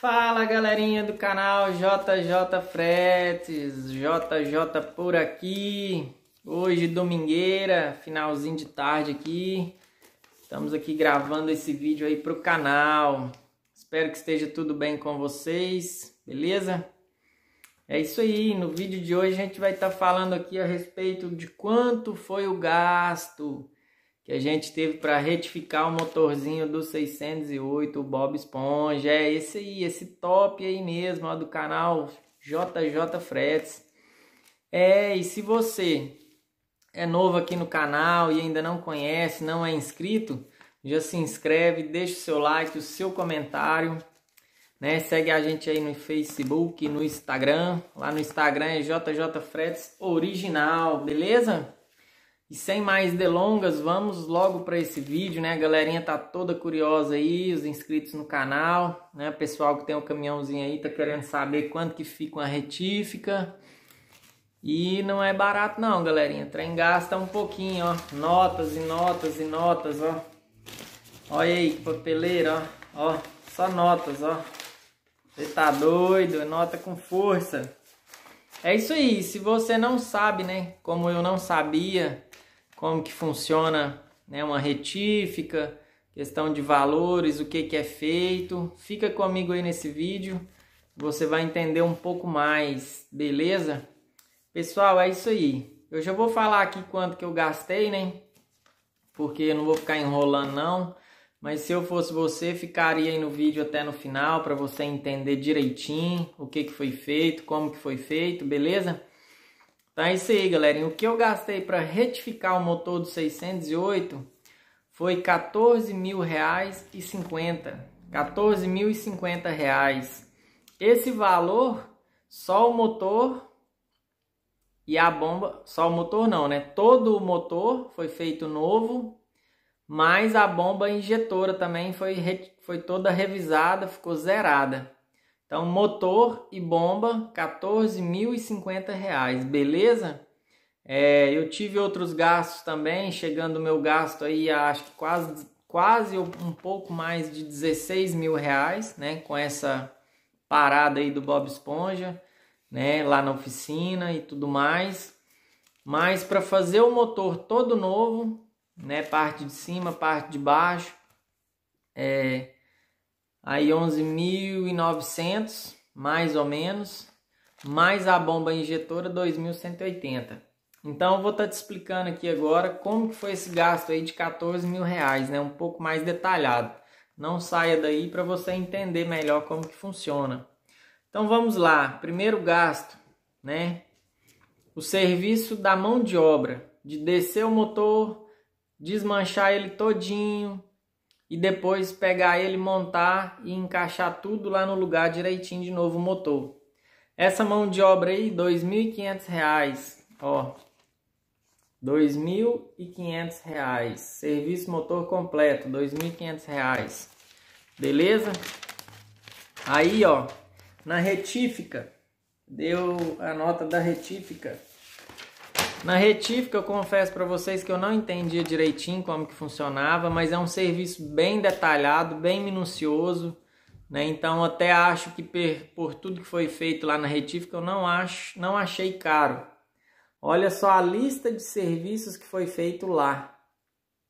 Fala galerinha do canal JJ Fretes, JJ por aqui. Hoje domingueira, finalzinho de tarde aqui. Estamos aqui gravando esse vídeo aí pro canal. Espero que esteja tudo bem com vocês, beleza? É isso aí, no vídeo de hoje a gente vai estar tá falando aqui a respeito de quanto foi o gasto que a gente teve para retificar o motorzinho do 608, o Bob Esponja. É esse aí, esse top aí mesmo, ó, do canal JJ Fretes. É, e se você é novo aqui no canal e ainda não conhece, não é inscrito, já se inscreve, deixa o seu like, o seu comentário, né? Segue a gente aí no Facebook, no Instagram. Lá no Instagram é JJ Fretes Original, beleza? E sem mais delongas, vamos logo para esse vídeo, né? A galerinha tá toda curiosa aí, os inscritos no canal, né? O pessoal que tem o um caminhãozinho aí tá querendo saber quanto que fica uma retífica. E não é barato não, galerinha. O trem gasta um pouquinho, ó. Notas e notas e notas, ó. Olha aí que papeleira, ó. Ó, só notas, ó. Você tá doido, é nota com força. É isso aí, se você não sabe, né, como eu não sabia, como que funciona né, uma retífica, questão de valores, o que, que é feito. Fica comigo aí nesse vídeo, você vai entender um pouco mais, beleza? Pessoal, é isso aí. Eu já vou falar aqui quanto que eu gastei, né? Porque não vou ficar enrolando não. Mas se eu fosse você, ficaria aí no vídeo até no final para você entender direitinho o que, que foi feito, como que foi feito, beleza? Então é isso aí, galerinha. O que eu gastei para retificar o motor do 608 foi R$ 14.050. R$ 14.050. Esse valor, só o motor e a bomba, só o motor não, né? Todo o motor foi feito novo, mas a bomba injetora também foi, foi toda revisada, ficou zerada. Então, motor e bomba, R$ reais, beleza? É, eu tive outros gastos também, chegando o meu gasto aí a acho que quase, quase um pouco mais de 16 mil reais, né? Com essa parada aí do Bob Esponja, né? Lá na oficina e tudo mais. Mas para fazer o motor todo novo, né? Parte de cima, parte de baixo, é, aí 11.900, mais ou menos, mais a bomba injetora 2.180. Então eu vou estar tá te explicando aqui agora como que foi esse gasto aí de 14 mil reais, né? Um pouco mais detalhado. Não saia daí para você entender melhor como que funciona. Então vamos lá, primeiro gasto, né? O serviço da mão de obra, de descer o motor, desmanchar ele todinho, e depois pegar ele, montar e encaixar tudo lá no lugar direitinho de novo o motor. Essa mão de obra aí, R$ 2.500, ó. R$ 2.500. Serviço motor completo, R$ 2.500. Beleza? Aí, ó, na retífica, deu a nota da retífica na retífica, eu confesso para vocês que eu não entendia direitinho como que funcionava, mas é um serviço bem detalhado, bem minucioso, né? Então, até acho que por tudo que foi feito lá na retífica, eu não acho, não achei caro. Olha só a lista de serviços que foi feito lá.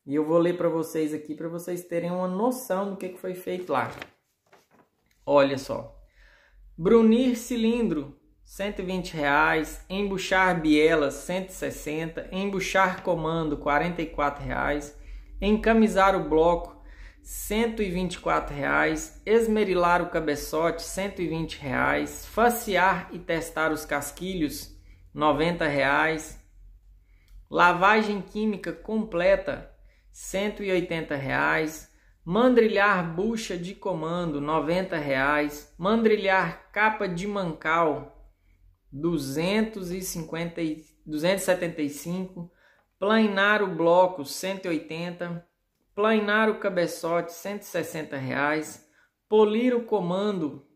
E eu vou ler para vocês aqui para vocês terem uma noção do que, que foi feito lá. Olha só. Brunir Cilindro, 120 reais, embuchar bielas 160, embuchar comando 44 reais, encamisar o bloco 124 reais, esmerilar o cabeçote 120 reais, facear e testar os casquilhos 90 reais, lavagem química completa 180 reais, mandrilhar bucha de comando 90 reais, mandrilhar capa de mancal 250, 275, planear o bloco 180, planear o cabeçote 160 reais, polir o comando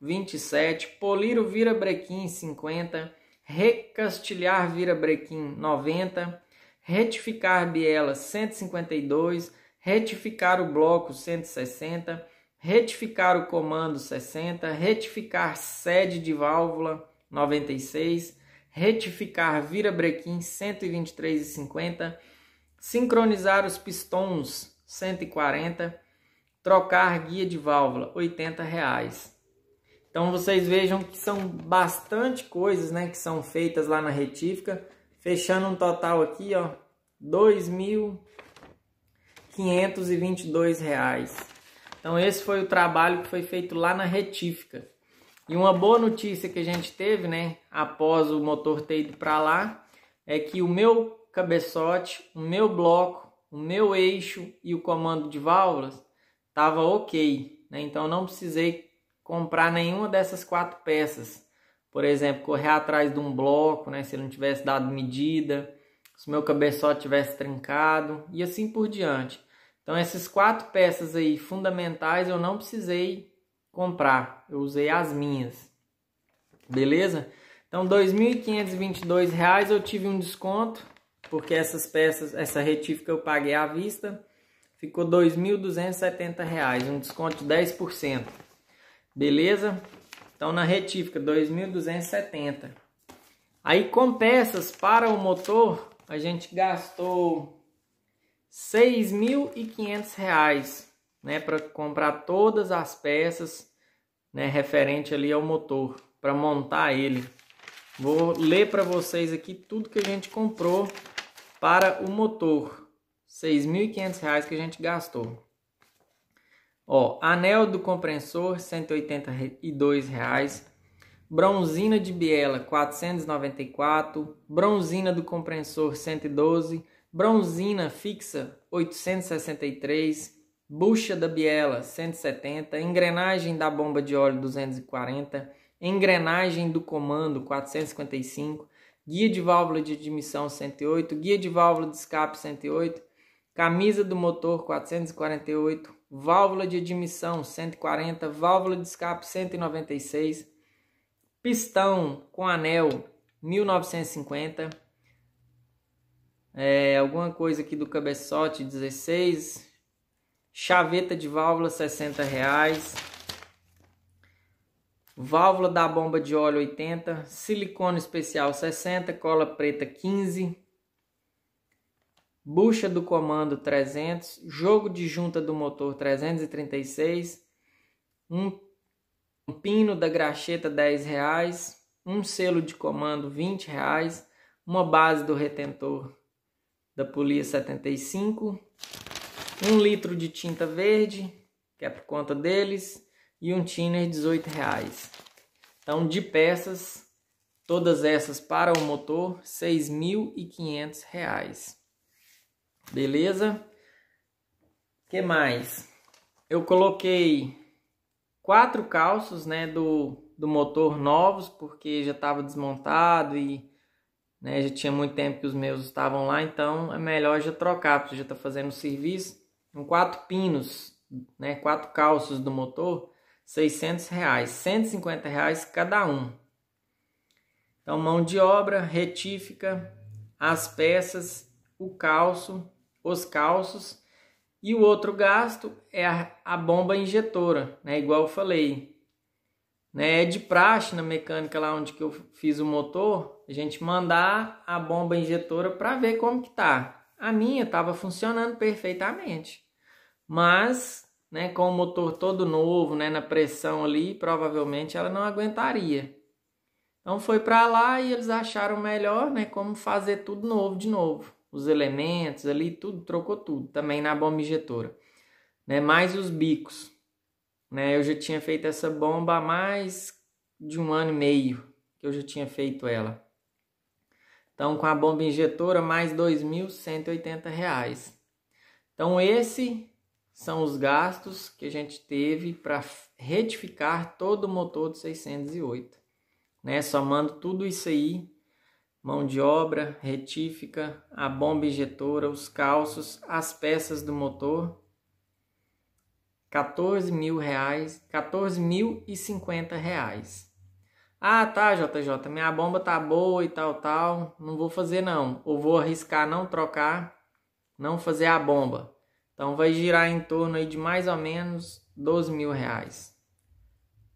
27, polir o virabrequim 50, recastilhar virabrequim 90, retificar biela 152, retificar o bloco 160, retificar o comando 60, retificar sede de válvula 96, retificar brequim 123,50, sincronizar os pistões 140, trocar guia de válvula 80 reais. Então vocês vejam que são bastante coisas, né, que são feitas lá na retífica, fechando um total aqui, ó, 2.522 reais. Então esse foi o trabalho que foi feito lá na retífica. E uma boa notícia que a gente teve, né, após o motor ter ido para lá, é que o meu cabeçote, o meu bloco, o meu eixo e o comando de válvulas estava ok, né? Então não precisei comprar nenhuma dessas quatro peças. Por exemplo, correr atrás de um bloco, né, se ele não tivesse dado medida, se o meu cabeçote tivesse trincado e assim por diante. Então essas quatro peças aí fundamentais eu não precisei comprar. Eu usei as minhas. Beleza? Então, R$ 2.522 eu tive um desconto, porque essas peças, essa retífica eu paguei à vista. Ficou R$ 2.270, um desconto de 10%. Beleza? Então, na retífica, 2.270. Aí, com peças para o motor, a gente gastou R$ 6.500, né? Para comprar todas as peças, né, referente ali ao motor, para montar ele. Vou ler para vocês aqui tudo que a gente comprou para o motor. R$ 6.500 que a gente gastou. Ó, anel do compressor R$ 182,00. Bronzina de biela 494,00. bronzina do compressor 112,00. bronzina fixa 863,00 bucha da biela 170, engrenagem da bomba de óleo 240, engrenagem do comando 455, guia de válvula de admissão 108, guia de válvula de escape 108, camisa do motor 448, válvula de admissão 140, válvula de escape 196, pistão com anel 1950, é, alguma coisa aqui do cabeçote 16, Chaveta de válvula, 60 reais. Válvula da bomba de óleo, 80. Silicone especial, 60. Cola preta, 15. Bucha do comando, 300. Jogo de junta do motor, 336. Um, um pino da graxeta, 10 reais. Um selo de comando, 20 reais. Uma base do retentor da Polia, 75 um litro de tinta verde, que é por conta deles, e um thinner R$18. Então, de peças, todas essas para o motor, R$6.500. reais. Beleza? que mais? Eu coloquei quatro calços né, do, do motor novos, porque já estava desmontado e né, já tinha muito tempo que os meus estavam lá, então é melhor já trocar, porque já está fazendo serviço com quatro pinos, né, quatro calços do motor, 600 reais, 150 reais cada um. Então, mão de obra, retífica, as peças, o calço, os calços e o outro gasto é a, a bomba injetora, né, igual eu falei. Né, é de praxe na mecânica lá onde que eu fiz o motor, a gente mandar a bomba injetora para ver como que tá. A minha estava funcionando perfeitamente mas né, com o motor todo novo, né, na pressão ali, provavelmente ela não aguentaria. Então foi para lá e eles acharam melhor, né, como fazer tudo novo de novo, os elementos ali, tudo trocou tudo, também na bomba injetora, né, mais os bicos, né? Eu já tinha feito essa bomba há mais de um ano e meio que eu já tinha feito ela. Então com a bomba injetora mais R$ 2.180. Então esse são os gastos que a gente teve para retificar todo o motor de 608. Né? Somando tudo isso aí, mão de obra, retífica, a bomba injetora, os calços, as peças do motor, 14 mil reais, 14 mil e 50 reais. Ah, tá, JJ, minha bomba tá boa e tal, tal, não vou fazer não, ou vou arriscar não trocar, não fazer a bomba. Então vai girar em torno aí de mais ou menos 12 mil reais.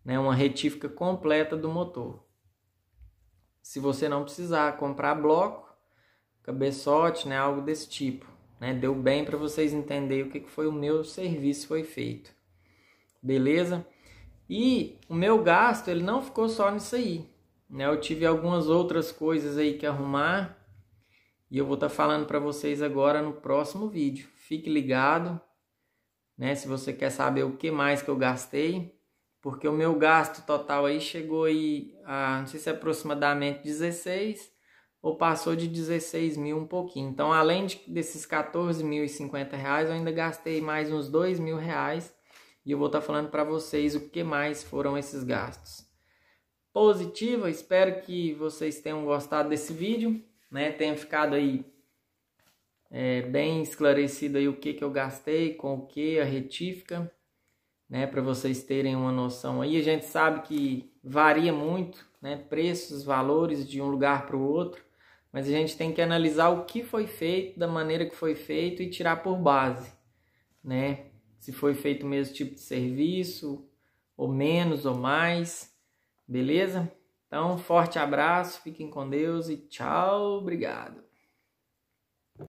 Né? Uma retífica completa do motor. Se você não precisar comprar bloco, cabeçote, né? algo desse tipo. Né? Deu bem para vocês entenderem o que foi o meu serviço foi feito. Beleza? E o meu gasto ele não ficou só nisso aí. Né? Eu tive algumas outras coisas aí que arrumar. E eu vou estar tá falando para vocês agora no próximo vídeo fique ligado, né? Se você quer saber o que mais que eu gastei, porque o meu gasto total aí chegou aí a, não sei se é aproximadamente 16 ou passou de 16 mil um pouquinho. Então, além de, desses 14.050 reais, eu ainda gastei mais uns 2 mil reais e eu vou estar tá falando para vocês o que mais foram esses gastos. Positiva, espero que vocês tenham gostado desse vídeo, né? Tenha ficado aí é, bem esclarecido aí o que, que eu gastei, com o que, a retífica, né, para vocês terem uma noção aí. A gente sabe que varia muito, né, preços, valores de um lugar para o outro, mas a gente tem que analisar o que foi feito, da maneira que foi feito e tirar por base, né, se foi feito o mesmo tipo de serviço, ou menos ou mais, beleza? Então, forte abraço, fiquem com Deus e tchau, obrigado.